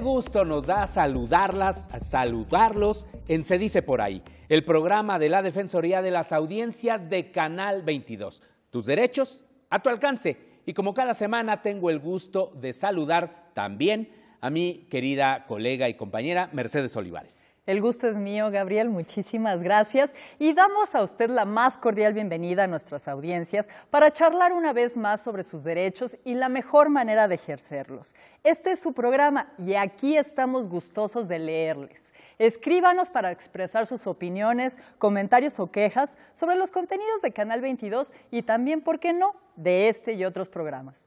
gusto nos da saludarlas, saludarlos en Se dice por ahí, el programa de la Defensoría de las Audiencias de Canal 22. Tus derechos a tu alcance. Y como cada semana tengo el gusto de saludar también a mi querida colega y compañera Mercedes Olivares. El gusto es mío, Gabriel. Muchísimas gracias. Y damos a usted la más cordial bienvenida a nuestras audiencias para charlar una vez más sobre sus derechos y la mejor manera de ejercerlos. Este es su programa y aquí estamos gustosos de leerles. Escríbanos para expresar sus opiniones, comentarios o quejas sobre los contenidos de Canal 22 y también, ¿por qué no?, de este y otros programas.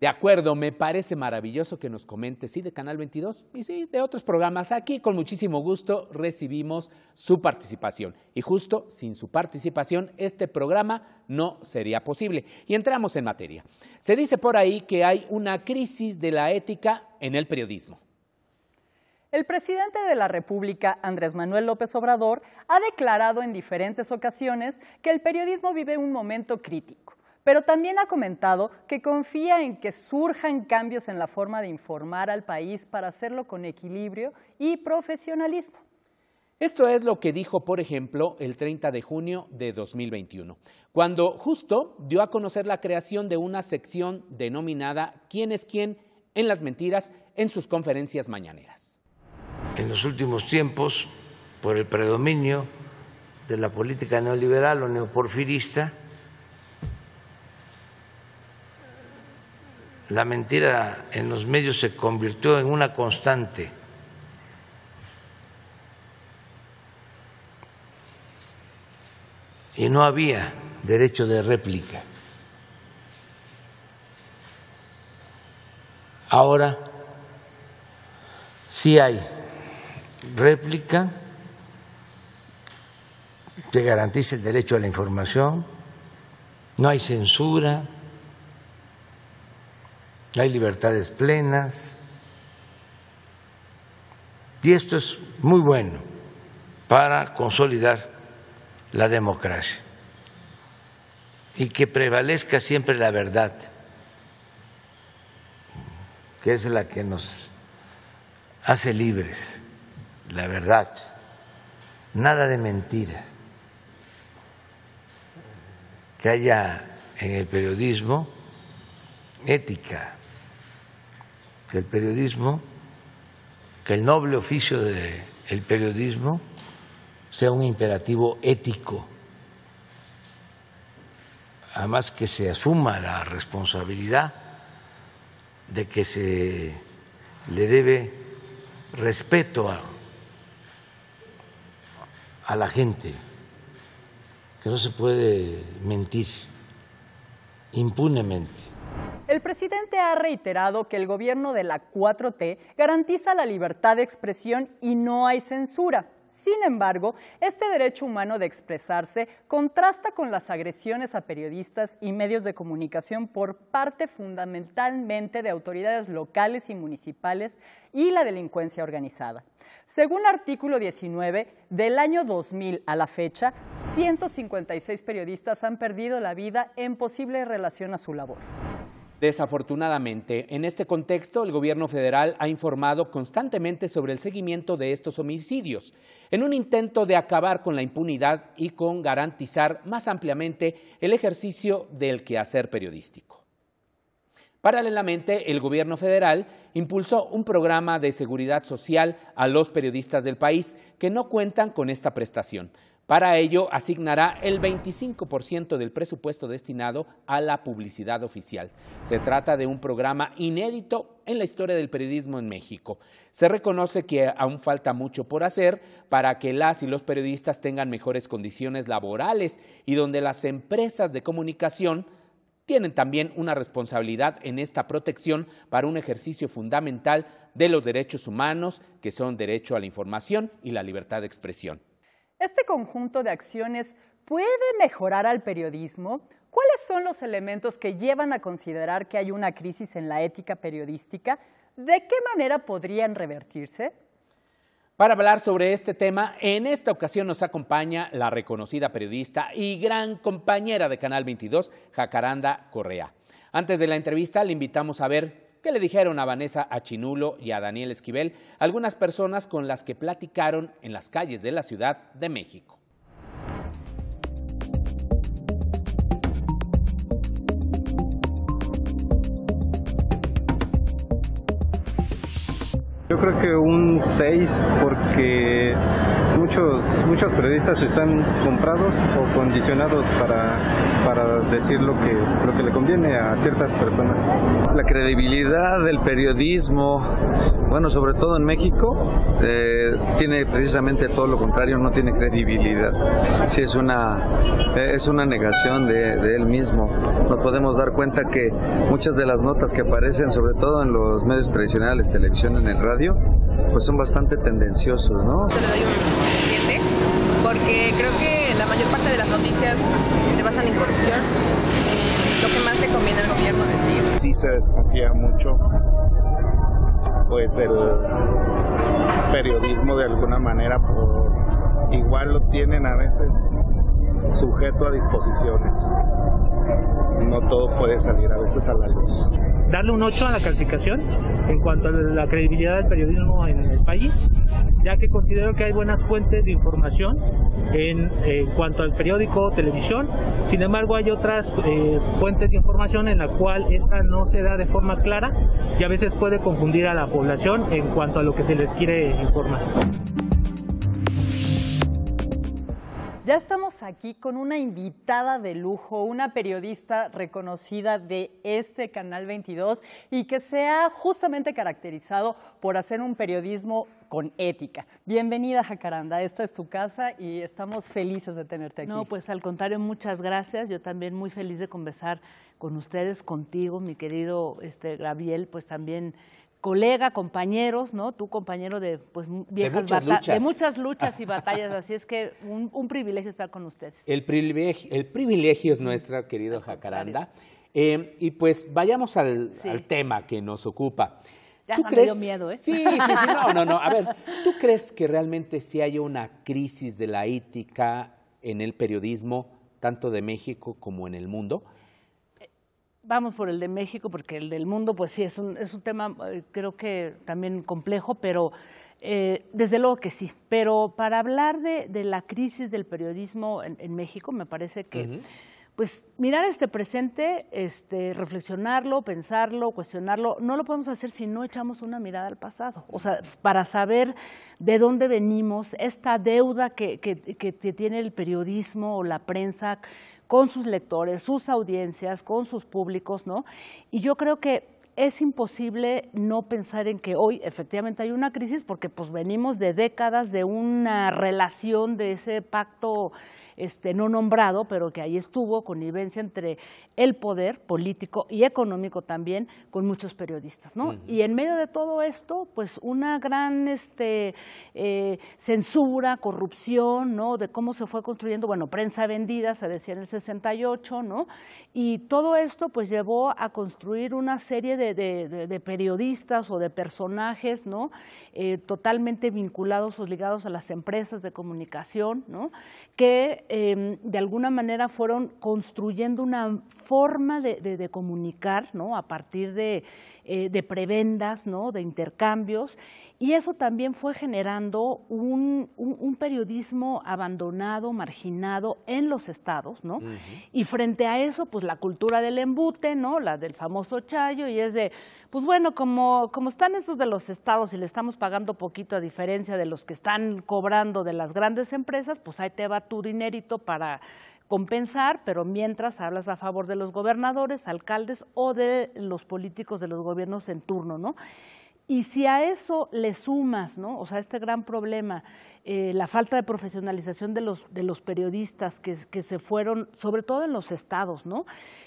De acuerdo, me parece maravilloso que nos comentes, sí, de Canal 22 y sí, de otros programas. Aquí con muchísimo gusto recibimos su participación. Y justo sin su participación, este programa no sería posible. Y entramos en materia. Se dice por ahí que hay una crisis de la ética en el periodismo. El presidente de la República, Andrés Manuel López Obrador, ha declarado en diferentes ocasiones que el periodismo vive un momento crítico pero también ha comentado que confía en que surjan cambios en la forma de informar al país para hacerlo con equilibrio y profesionalismo. Esto es lo que dijo, por ejemplo, el 30 de junio de 2021, cuando justo dio a conocer la creación de una sección denominada ¿Quién es quién en las mentiras en sus conferencias mañaneras. En los últimos tiempos, por el predominio de la política neoliberal o neoporfirista, la mentira en los medios se convirtió en una constante. Y no había derecho de réplica. Ahora sí hay réplica, se garantiza el derecho a la información, no hay censura hay libertades plenas. Y esto es muy bueno para consolidar la democracia y que prevalezca siempre la verdad, que es la que nos hace libres, la verdad, nada de mentira, que haya en el periodismo ética que el periodismo, que el noble oficio del periodismo sea un imperativo ético, además que se asuma la responsabilidad de que se le debe respeto a la gente, que no se puede mentir impunemente el presidente ha reiterado que el gobierno de la 4T garantiza la libertad de expresión y no hay censura. Sin embargo, este derecho humano de expresarse contrasta con las agresiones a periodistas y medios de comunicación por parte fundamentalmente de autoridades locales y municipales y la delincuencia organizada. Según artículo 19, del año 2000 a la fecha, 156 periodistas han perdido la vida en posible relación a su labor. Desafortunadamente, en este contexto, el gobierno federal ha informado constantemente sobre el seguimiento de estos homicidios, en un intento de acabar con la impunidad y con garantizar más ampliamente el ejercicio del quehacer periodístico. Paralelamente, el gobierno federal impulsó un programa de seguridad social a los periodistas del país que no cuentan con esta prestación. Para ello, asignará el 25% del presupuesto destinado a la publicidad oficial. Se trata de un programa inédito en la historia del periodismo en México. Se reconoce que aún falta mucho por hacer para que las y los periodistas tengan mejores condiciones laborales y donde las empresas de comunicación tienen también una responsabilidad en esta protección para un ejercicio fundamental de los derechos humanos, que son derecho a la información y la libertad de expresión. Este conjunto de acciones puede mejorar al periodismo. ¿Cuáles son los elementos que llevan a considerar que hay una crisis en la ética periodística? ¿De qué manera podrían revertirse? Para hablar sobre este tema, en esta ocasión nos acompaña la reconocida periodista y gran compañera de Canal 22, Jacaranda Correa. Antes de la entrevista, le invitamos a ver ¿Qué le dijeron a Vanessa Achinulo y a Daniel Esquivel, algunas personas con las que platicaron en las calles de la Ciudad de México. Yo creo que un 6 porque muchos, periodistas están comprados o condicionados para, decir lo que, lo que le conviene a ciertas personas. La credibilidad del periodismo, bueno, sobre todo en México, eh, tiene precisamente todo lo contrario, no tiene credibilidad. Sí, es una, eh, es una negación de, él mismo. Nos podemos dar cuenta que muchas de las notas que aparecen, sobre todo en los medios tradicionales, televisión, en el radio, pues son bastante tendenciosos, ¿no? Se le doy un 7 porque creo que la mayor parte de las noticias se basan en corrupción. Lo que más le conviene al gobierno decir. Sí se desconfía mucho pues el periodismo de alguna manera por igual lo tienen a veces sujeto a disposiciones. No todo puede salir a veces a la luz darle un 8 a la calificación en cuanto a la credibilidad del periodismo en el país, ya que considero que hay buenas fuentes de información en, cuanto al periódico, televisión, sin embargo hay otras eh, fuentes de información en la cual esta no se da de forma clara y a veces puede confundir a la población en cuanto a lo que se les quiere informar. Ya estamos aquí con una invitada de lujo, una periodista reconocida de este Canal 22 y que se ha justamente caracterizado por hacer un periodismo con ética. Bienvenida, Jacaranda. Esta es tu casa y estamos felices de tenerte aquí. No, pues al contrario, muchas gracias. Yo también muy feliz de conversar con ustedes, contigo, mi querido este, Gabriel, pues también colega, compañeros, ¿no? Tú compañero de pues viejas muchas, luchas. de muchas luchas y batallas, así es que un, privilegio estar con ustedes. El privilegio, es nuestro, querido Jacaranda. Eh, y pues vayamos al, tema que nos ocupa. Ya ¿Tú crees? miedo, ¿eh? Sí, sí, sí, no, no, no. A ver, ¿tú crees que realmente sí hay una crisis de la ética en el periodismo, tanto de México como en el mundo? vamos por el de México, porque el del mundo, pues sí, es un, es un tema eh, creo que también complejo, pero eh, desde luego que sí. Pero para hablar de, de la crisis del periodismo en, México, me parece que... Pues mirar este presente, este, reflexionarlo, pensarlo, cuestionarlo, no lo podemos hacer si no echamos una mirada al pasado. O sea, para saber de dónde venimos, esta deuda que tiene el periodismo o la prensa con sus lectores, sus audiencias, con sus públicos, ¿no? Y yo creo que es imposible no pensar en que hoy efectivamente hay una crisis porque pues venimos de décadas de una relación de ese pacto este, no nombrado, pero que ahí estuvo, connivencia entre el poder político y económico también con muchos periodistas. ¿no? Y en medio de todo esto, pues una gran este, eh, censura, corrupción, ¿no? de cómo se fue construyendo, bueno, prensa vendida, se decía en el 68, ¿no? y todo esto pues llevó a construir una serie de, periodistas o de personajes ¿no? Eh, totalmente vinculados o ligados a las empresas de comunicación, ¿no? que Em, de alguna manera fueron construyendo una forma de, comunicar, ¿no? A partir de, eh, de prebendas, ¿no? De intercambios y eso también fue generando un, periodismo abandonado, marginado en los estados, ¿no? Y frente a eso, pues la cultura del embute, ¿no? La del famoso Chayo, y es de, pues bueno, como, como están estos de los estados y le estamos pagando poquito a diferencia de los que están cobrando de las grandes empresas, pues ahí te va tu dinerito para compensar, pero mientras hablas a favor de los gobernadores, alcaldes o de los políticos de los gobiernos en turno, ¿no? Y si a eso le sumas, ¿no? O sea, este gran problema, eh, la falta de profesionalización de los, de los periodistas que, se fueron, sobre todo en los estados, ¿no?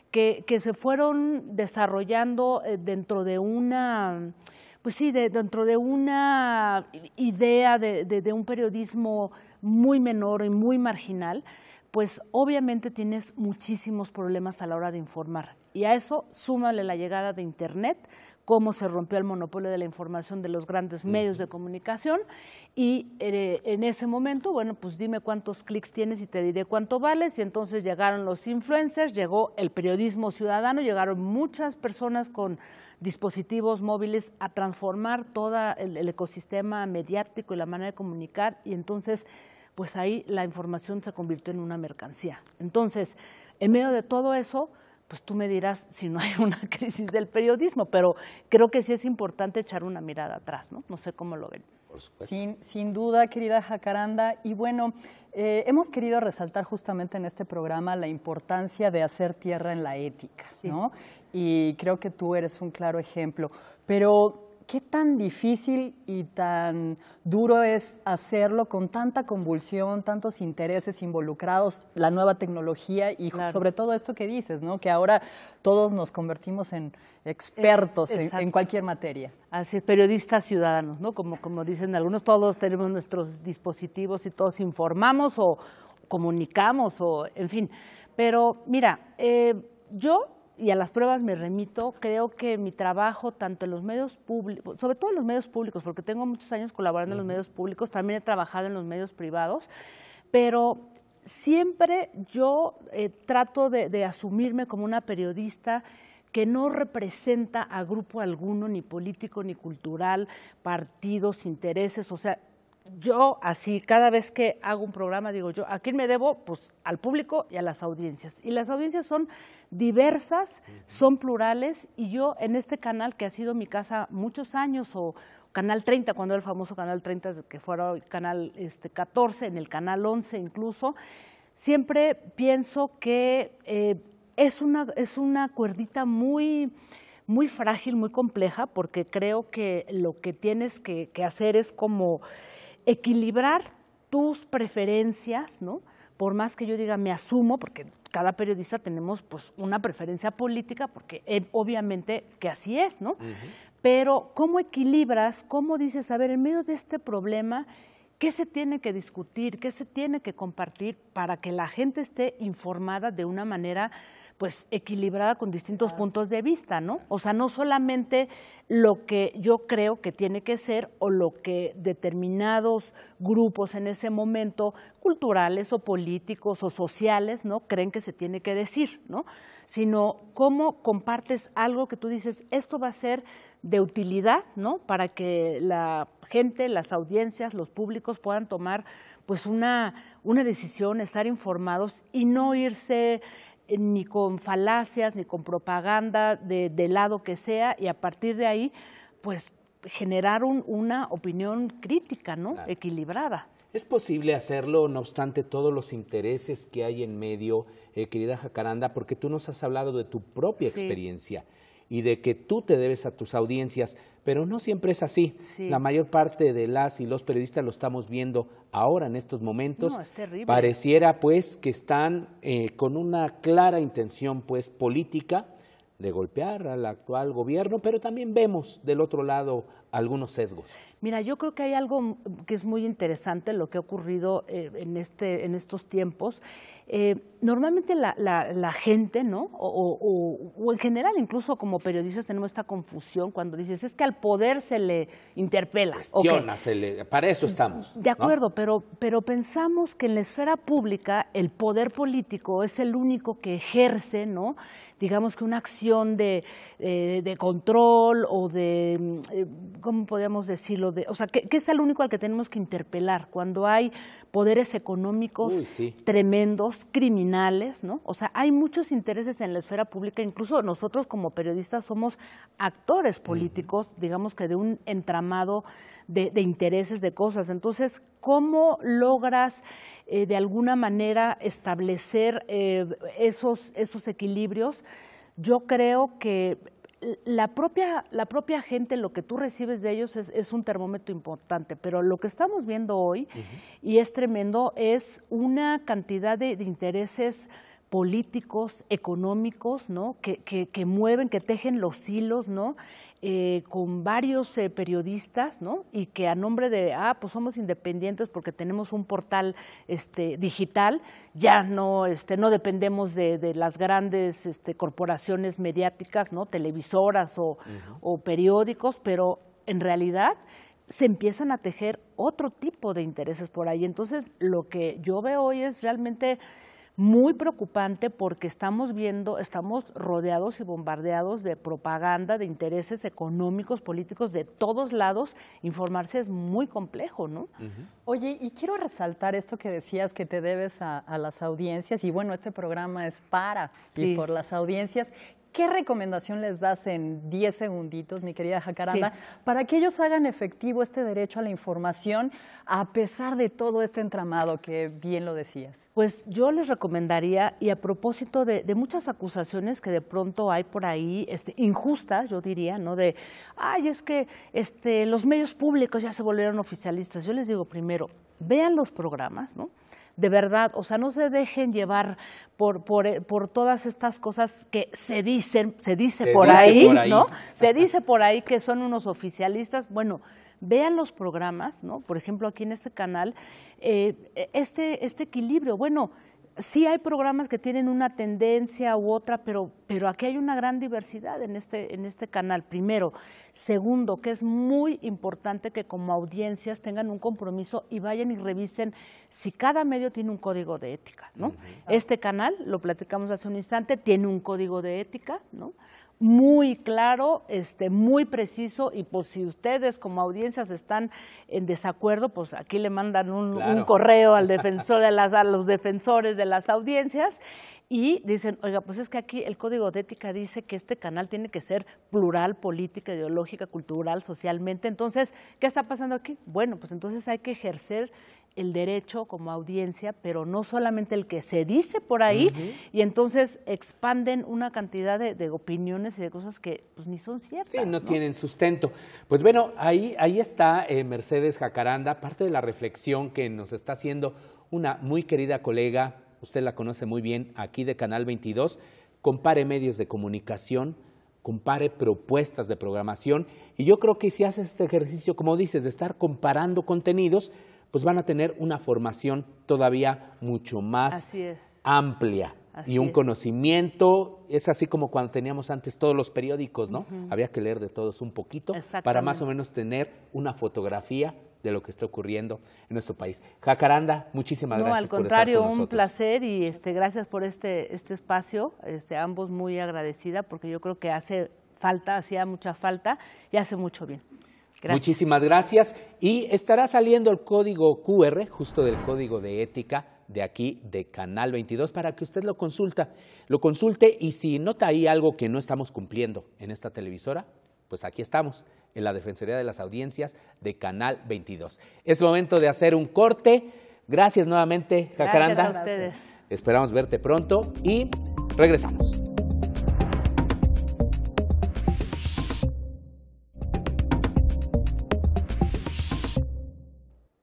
Que, que se fueron desarrollando eh, dentro de una, pues sí, dentro de una idea de, de, de un periodismo muy menor y muy marginal, pues obviamente tienes muchísimos problemas a la hora de informar. Y a eso súmale la llegada de Internet, cómo se rompió el monopolio de la información de los grandes medios de comunicación y eh, en ese momento, bueno, pues dime cuántos clics tienes y te diré cuánto vales y entonces llegaron los influencers, llegó el periodismo ciudadano, llegaron muchas personas con dispositivos móviles a transformar todo el ecosistema mediático y la manera de comunicar y entonces pues ahí la información se convirtió en una mercancía. Entonces, en medio de todo eso, pues tú me dirás si no hay una crisis del periodismo, pero creo que sí es importante echar una mirada atrás, ¿no? No sé cómo lo ven. Sin, sin, duda, querida Jacaranda. Y bueno, eh, hemos querido resaltar justamente en este programa la importancia de hacer tierra en la ética, ¿no? Y creo que tú eres un claro ejemplo. Pero ¿qué tan difícil y tan duro es hacerlo con tanta convulsión, tantos intereses involucrados, la nueva tecnología y sobre todo esto que dices, ¿no? que ahora todos nos convertimos en expertos en, cualquier materia? Así es, periodistas ciudadanos, ¿no? como, dicen algunos, todos tenemos nuestros dispositivos y todos informamos o comunicamos o, en fin. Pero mira, eh, yo y a las pruebas me remito, creo que mi trabajo, tanto en los medios públicos, sobre todo en los medios públicos, porque tengo muchos años colaborando en los medios públicos, también he trabajado en los medios privados, pero siempre yo eh, trato de asumirme como una periodista que no representa a grupo alguno, ni político, ni cultural, partidos, intereses, o sea, yo así, cada vez que hago un programa, digo yo, ¿a quién me debo? Pues al público y a las audiencias. Y las audiencias son diversas, son plurales, y yo en este canal que ha sido mi casa muchos años, o Canal 30, cuando era el famoso Canal 30, que fuera el Canal 14, este, en el Canal 11 incluso, siempre pienso que eh, es, una, es una cuerdita muy muy frágil, muy compleja, porque creo que lo que tienes que hacer es como equilibrar tus preferencias, ¿no? Por más que yo diga me asumo, porque cada periodista tenemos pues una preferencia política, porque eh, obviamente que así es, ¿no? Pero ¿cómo equilibras, cómo dices, a ver, en medio de este problema, ¿Qué se tiene que discutir? ¿Qué se tiene que compartir para que la gente esté informada de una manera pues equilibrada con distintos puntos de vista, ¿no? O sea, no solamente lo que yo creo que tiene que ser o lo que determinados grupos en ese momento, culturales o políticos o sociales, ¿no? creen que se tiene que decir, ¿no? Sino cómo compartes algo que tú dices, esto va a ser de utilidad, ¿no? Para que la gente, las audiencias, los públicos puedan tomar pues una, decisión, estar informados y no irse eh, ni con falacias, ni con propaganda de, lado que sea, y a partir de ahí, pues generar un, una opinión crítica, ¿no? Equilibrada. ¿Es posible hacerlo, no obstante, todos los intereses que hay en medio, eh, querida Jacaranda? Porque tú nos has hablado de tu propia experiencia y de que tú te debes a tus audiencias, pero no siempre es así. La mayor parte de las y los periodistas lo estamos viendo ahora en estos momentos. Pareciera pues que están eh, con una clara intención pues política de golpear al actual gobierno, pero también vemos del otro lado algunos sesgos. Mira, yo creo que hay algo que es muy interesante lo que ha ocurrido eh, en, este, en estos tiempos. Eh, normalmente la, la, gente, ¿no? O, en general, incluso como periodistas, tenemos esta confusión cuando dices, es que al poder se le interpela. Cuestiona, para eso estamos. De acuerdo, pero, pero pensamos que en la esfera pública el poder político es el único que ejerce, ¿no? digamos que una acción de, eh, control o de, mm, eh, ¿cómo podríamos decirlo? De, o sea, que, es el único al que tenemos que interpelar cuando hay poderes económicos tremendos, criminales, ¿no? O sea, hay muchos intereses en la esfera pública, incluso nosotros como periodistas somos actores políticos, digamos que de un entramado de intereses, de cosas. Entonces, ¿cómo logras eh, de alguna manera establecer eh, esos, equilibrios. Yo creo que la propia, la propia gente, lo que tú recibes de ellos es, un termómetro importante, pero lo que estamos viendo hoy, y es tremendo, es una cantidad de, intereses políticos, económicos, ¿no? que, mueven, que tejen los hilos, ¿no? Eh, con varios eh, periodistas, ¿no? Y que a nombre de, ah, pues somos independientes porque tenemos un portal este, digital, ya no, este, no dependemos de, las grandes este, corporaciones mediáticas, ¿no? Televisoras o periódicos, pero en realidad se empiezan a tejer otro tipo de intereses por ahí. Entonces, lo que yo veo hoy es realmente muy preocupante porque estamos viendo, estamos rodeados y bombardeados de propaganda, de intereses económicos, políticos de todos lados. Informarse es muy complejo, ¿no? Oye, y quiero resaltar esto que decías que te debes a, las audiencias, y bueno, este programa es para y por las audiencias. ¿Qué recomendación les das en 10 segunditos, mi querida Jacaranda, para que ellos hagan efectivo este derecho a la información a pesar de todo este entramado que bien lo decías? Pues yo les recomendaría, y a propósito de, muchas acusaciones que de pronto hay por ahí, este, injustas, yo diría, ¿no? De, ay, es que este, los medios públicos ya se volvieron oficialistas. Yo les digo primero, vean los programas, ¿no? de verdad, o sea, no se dejen llevar por, por, eh, por todas estas cosas que se dicen, se dice, por, ahí, ¿no? Se dice por ahí que son unos oficialistas. Bueno, vean los programas, ¿no? Por ejemplo, aquí en este canal, eh, e, este, este equilibrio, bueno, sí hay programas que tienen una tendencia u otra, pero, pero aquí hay una gran diversidad en este, en este canal, primero. Segundo, que es muy importante que como audiencias tengan un compromiso y vayan y revisen si cada medio tiene un código de ética, ¿no? Este canal, lo platicamos hace un instante, tiene un código de ética, ¿no? muy claro, este, muy preciso y pues si ustedes como audiencias están en desacuerdo, pues aquí le mandan un, correo al defensor las, a los defensores de las audiencias y dicen, oiga, pues es que aquí el código de ética dice que este canal tiene que ser plural, política, ideológica, cultural, socialmente. Entonces, ¿qué está pasando aquí? Bueno, pues entonces hay que ejercer el derecho como audiencia, pero no solamente el que se dice por ahí, y entonces expanden una cantidad de, opiniones y de cosas que pues, ni son ciertas. Sí, no, tienen sustento. Pues bueno, ahí, ahí está eh, Mercedes Jacaranda, parte de la reflexión que nos está haciendo una muy querida colega, usted la conoce muy bien, aquí de Canal 22, compare medios de comunicación, compare propuestas de programación, y yo creo que si haces este ejercicio, como dices, de estar comparando contenidos, pues van a tener una formación todavía mucho más amplia. y un conocimiento, es así como cuando teníamos antes todos los periódicos, ¿no? Había que leer de todos un poquito para más o menos tener una fotografía de lo que está ocurriendo en nuestro país. Jacaranda, muchísimas no, gracias. Al contrario, un placer y este, gracias por este, este espacio, este, ambos muy agradecida porque yo creo que hace falta, hacía mucha falta y hace mucho bien. Muchísimas gracias. Y estará saliendo el código QR, justo del código de ética de aquí de Canal 22, para que usted lo consulta, lo consulte y si nota ahí algo que no estamos cumpliendo en esta televisora, pues aquí estamos, en la Defensoría de las Audiencias de Canal 22. Es momento de hacer un corte. Gracias nuevamente, Jacaranda. Gracias a ustedes. Esperamos verte pronto y regresamos.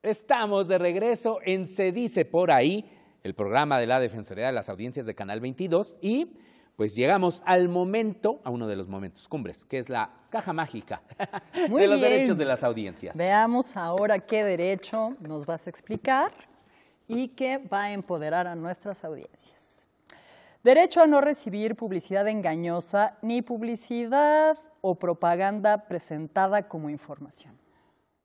Estamos de regreso en Se dice por ahí, el programa de la Defensoría de las Audiencias de Canal 22 y pues llegamos al momento, a uno de los momentos cumbres, que es la caja mágica de los derechos de las audiencias. Veamos ahora qué derecho nos vas a explicar y qué va a empoderar a nuestras audiencias. Derecho a no recibir publicidad engañosa ni publicidad o propaganda presentada como información.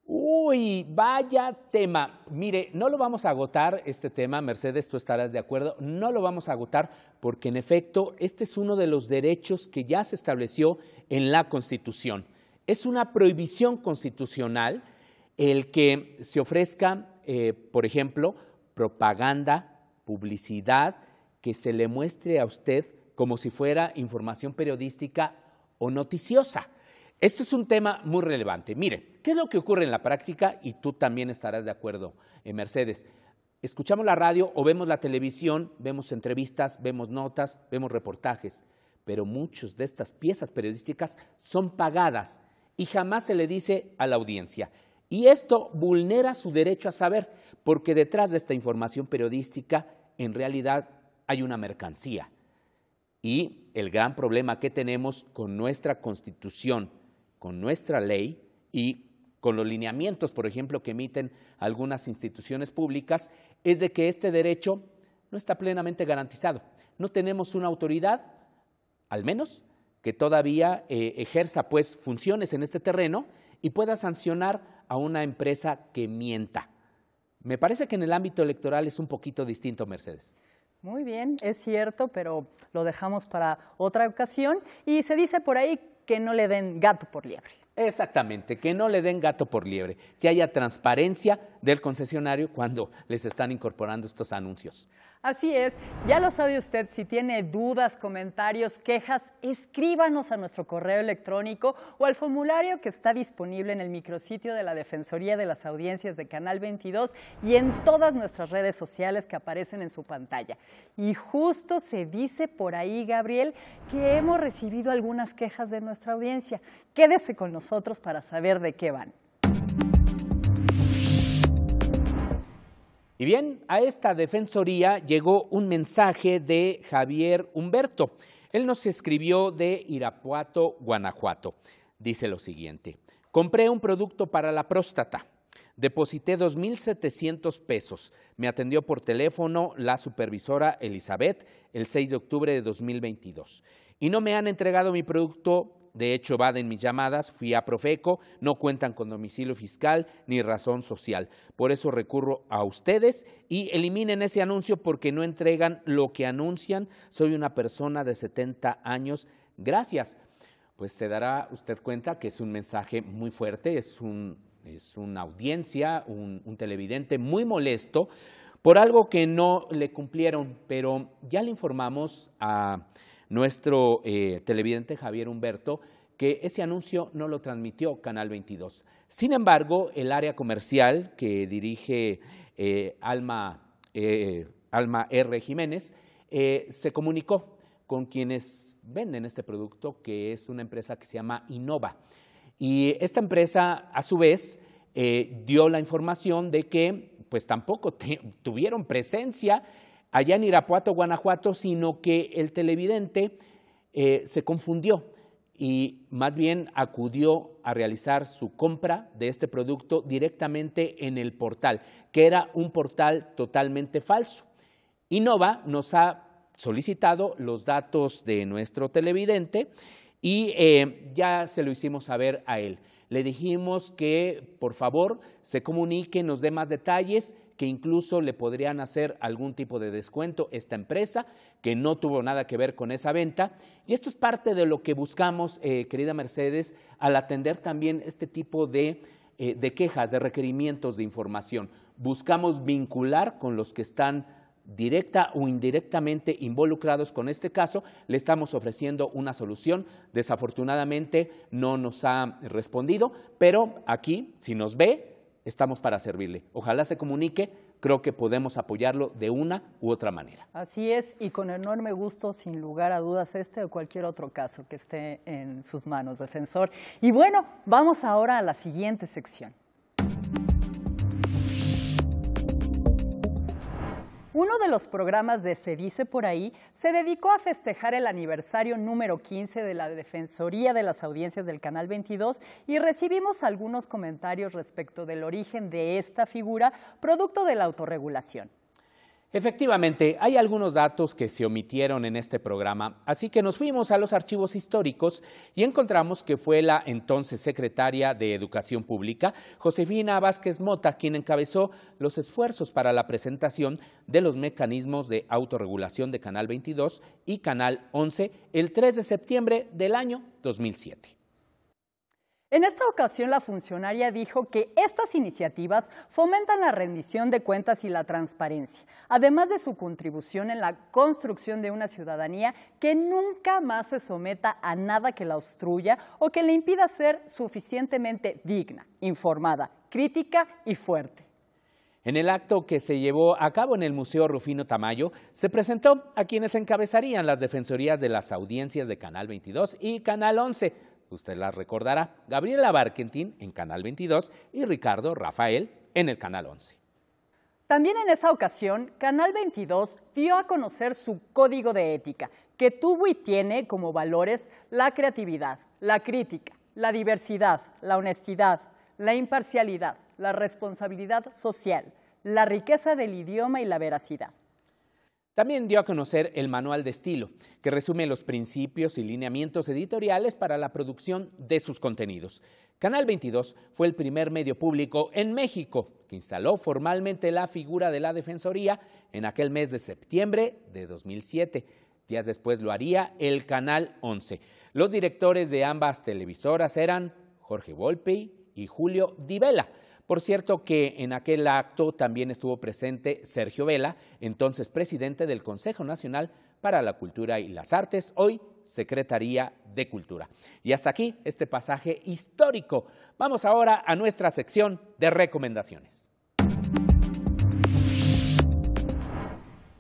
Uy, vaya tema. Mire, no lo vamos a agotar este tema, Mercedes, tú estarás de acuerdo, no lo vamos a agotar porque en efecto este es uno de los derechos que ya se estableció en la Constitución. Es una prohibición constitucional el que se ofrezca, eh, por ejemplo, propaganda, publicidad, que se le muestre a usted como si fuera información periodística o noticiosa. Esto es un tema muy relevante. Mire, ¿Qué es lo que ocurre en la práctica? Y tú también estarás de acuerdo, eh, Mercedes. Escuchamos la radio o vemos la televisión, vemos entrevistas, vemos notas, vemos reportajes, pero muchas de estas piezas periodísticas son pagadas y jamás se le dice a la audiencia. Y esto vulnera su derecho a saber, porque detrás de esta información periodística en realidad hay una mercancía. Y el gran problema que tenemos con nuestra constitución, con nuestra ley y con los lineamientos, por ejemplo, que emiten algunas instituciones públicas, es de que este derecho no está plenamente garantizado. No tenemos una autoridad, al menos, que todavía eh, ejerza pues funciones en este terreno y pueda sancionar a una empresa que mienta. Me parece que en el ámbito electoral es un poquito distinto, Mercedes. Muy bien, es cierto, pero lo dejamos para otra ocasión. Y se dice por ahí que no le den gato por liebre. Exactamente, que no le den gato por liebre, que haya transparencia del concesionario cuando les están incorporando estos anuncios. Así es, ya lo sabe usted, si tiene dudas, comentarios, quejas, escríbanos a nuestro correo electrónico o al formulario que está disponible en el micrositio de la Defensoría de las Audiencias de Canal 22 y en todas nuestras redes sociales que aparecen en su pantalla. Y justo se dice por ahí, Gabriel, que hemos recibido algunas quejas de nuestra audiencia. Quédese con nosotros para saber de qué van. Y bien, a esta defensoría llegó un mensaje de Javier Humberto. Él nos escribió de Irapuato, Guanajuato. Dice lo siguiente, compré un producto para la próstata. Deposité 2.700 pesos. Me atendió por teléfono la supervisora Elizabeth el 6 de octubre de 2022. Y no me han entregado mi producto de hecho va de mis llamadas, fui a Profeco, no cuentan con domicilio fiscal ni razón social. Por eso recurro a ustedes y eliminen ese anuncio porque no entregan lo que anuncian. Soy una persona de 70 años. Gracias. Pues se dará usted cuenta que es un mensaje muy fuerte, es, un, es una audiencia, un televidente muy molesto por algo que no le cumplieron, pero ya le informamos a nuestro eh, televidente Javier Humberto que ese anuncio no lo transmitió Canal 22. Sin embargo, el área comercial que dirige eh, eh, Alma, R. Jiménez se comunicó con quienes venden este producto, que es una empresa que se llama Innova. Y esta empresa, a su vez, dio la información de que pues tampoco tuvieron presencia allá en Irapuato, Guanajuato, sino que el televidente eh, se confundió y más bien acudió a realizar su compra de este producto directamente en el portal, que era un portal totalmente falso. Innova nos ha solicitado los datos de nuestro televidente y eh, ya se lo hicimos saber a él. Le dijimos que por favor se comunique, nos dé más detalles que incluso le podrían hacer algún tipo de descuento esta empresa, que no tuvo nada que ver con esa venta. Y esto es parte de lo que buscamos, eh, querida Mercedes, al atender también este tipo de, eh, de quejas, de requerimientos de información. Buscamos vincular con los que están directa o indirectamente involucrados con este caso, le estamos ofreciendo una solución. Desafortunadamente no nos ha respondido, pero aquí, si nos ve, estamos para servirle. Ojalá se comunique, creo que podemos apoyarlo de una u otra manera. Así es, y con enorme gusto, sin lugar a dudas, este o cualquier otro caso que esté en sus manos, defensor. Y bueno, vamos ahora a la siguiente sección. Uno de los programas de Se dice por ahí se dedicó a festejar el aniversario número 15 de la Defensoría de las Audiencias del Canal 22 y recibimos algunos comentarios respecto del origen de esta figura, producto de la autorregulación. Efectivamente, hay algunos datos que se omitieron en este programa, así que nos fuimos a los archivos históricos y encontramos que fue la entonces secretaria de Educación Pública, Josefina Vázquez Mota, quien encabezó los esfuerzos para la presentación de los mecanismos de autorregulación de Canal 22 y Canal 11 el 3 de septiembre del año 2007. En esta ocasión, la funcionaria dijo que estas iniciativas fomentan la rendición de cuentas y la transparencia, además de su contribución en la construcción de una ciudadanía que nunca más se someta a nada que la obstruya o que le impida ser suficientemente digna, informada, crítica y fuerte. En el acto que se llevó a cabo en el Museo Rufino Tamayo, se presentó a quienes encabezarían las defensorías de las audiencias de Canal 22 y Canal 11, usted las recordará, Gabriela Barquentín en Canal 22 y Ricardo Rafael en el Canal 11. También en esa ocasión, Canal 22 dio a conocer su código de ética, que tuvo y tiene como valores la creatividad, la crítica, la diversidad, la honestidad, la imparcialidad, la responsabilidad social, la riqueza del idioma y la veracidad. También dio a conocer el Manual de Estilo, que resume los principios y lineamientos editoriales para la producción de sus contenidos. Canal 22 fue el primer medio público en México que instaló formalmente la figura de la Defensoría en aquel mes de septiembre de 2007. Días después lo haría el Canal 11. Los directores de ambas televisoras eran Jorge Volpi y Julio Divela. Por cierto que en aquel acto también estuvo presente Sergio Vela, entonces presidente del Consejo Nacional para la Cultura y las Artes, hoy Secretaría de Cultura. Y hasta aquí este pasaje histórico. Vamos ahora a nuestra sección de recomendaciones.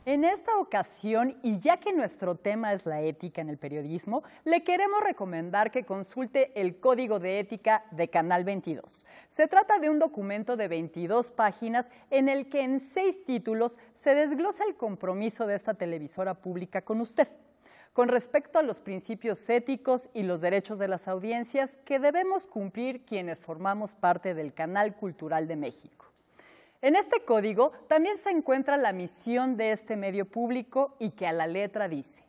En esta ocasión, y ya que nuestro tema es la ética en el periodismo, le queremos recomendar que consulte el Código de Ética de Canal 22. Se trata de un documento de 22 páginas en el que en seis títulos se desglosa el compromiso de esta televisora pública con usted con respecto a los principios éticos y los derechos de las audiencias que debemos cumplir quienes formamos parte del Canal Cultural de México. En este código también se encuentra la misión de este medio público y que a la letra dice,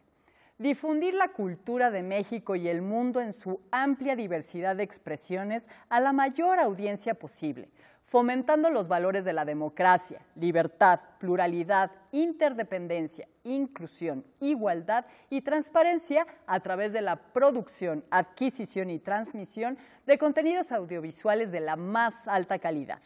difundir la cultura de México y el mundo en su amplia diversidad de expresiones a la mayor audiencia posible, fomentando los valores de la democracia, libertad, pluralidad, interdependencia, inclusión, igualdad y transparencia a través de la producción, adquisición y transmisión de contenidos audiovisuales de la más alta calidad.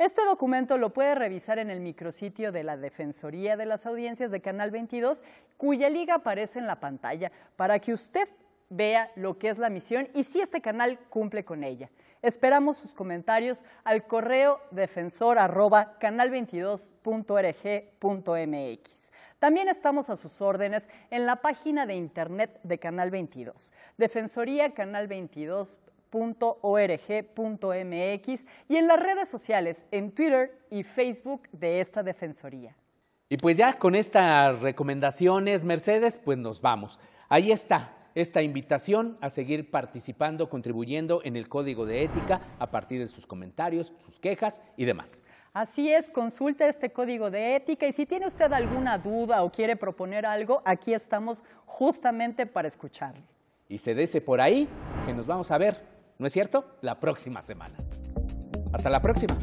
Este documento lo puede revisar en el micrositio de la Defensoría de las Audiencias de Canal 22, cuya liga aparece en la pantalla, para que usted vea lo que es la misión y si este canal cumple con ella. Esperamos sus comentarios al correo defensor@canal22.org.mx. También estamos a sus órdenes en la página de internet de Canal 22, defensoría canal 22 .org.mx y en las redes sociales, en Twitter y Facebook de esta Defensoría. Y pues ya con estas recomendaciones, Mercedes, pues nos vamos. Ahí está esta invitación a seguir participando, contribuyendo en el código de ética a partir de sus comentarios, sus quejas y demás. Así es, consulta este código de ética y si tiene usted alguna duda o quiere proponer algo, aquí estamos justamente para escucharle. Y se dese por ahí que nos vamos a ver ¿No es cierto? La próxima semana. Hasta la próxima.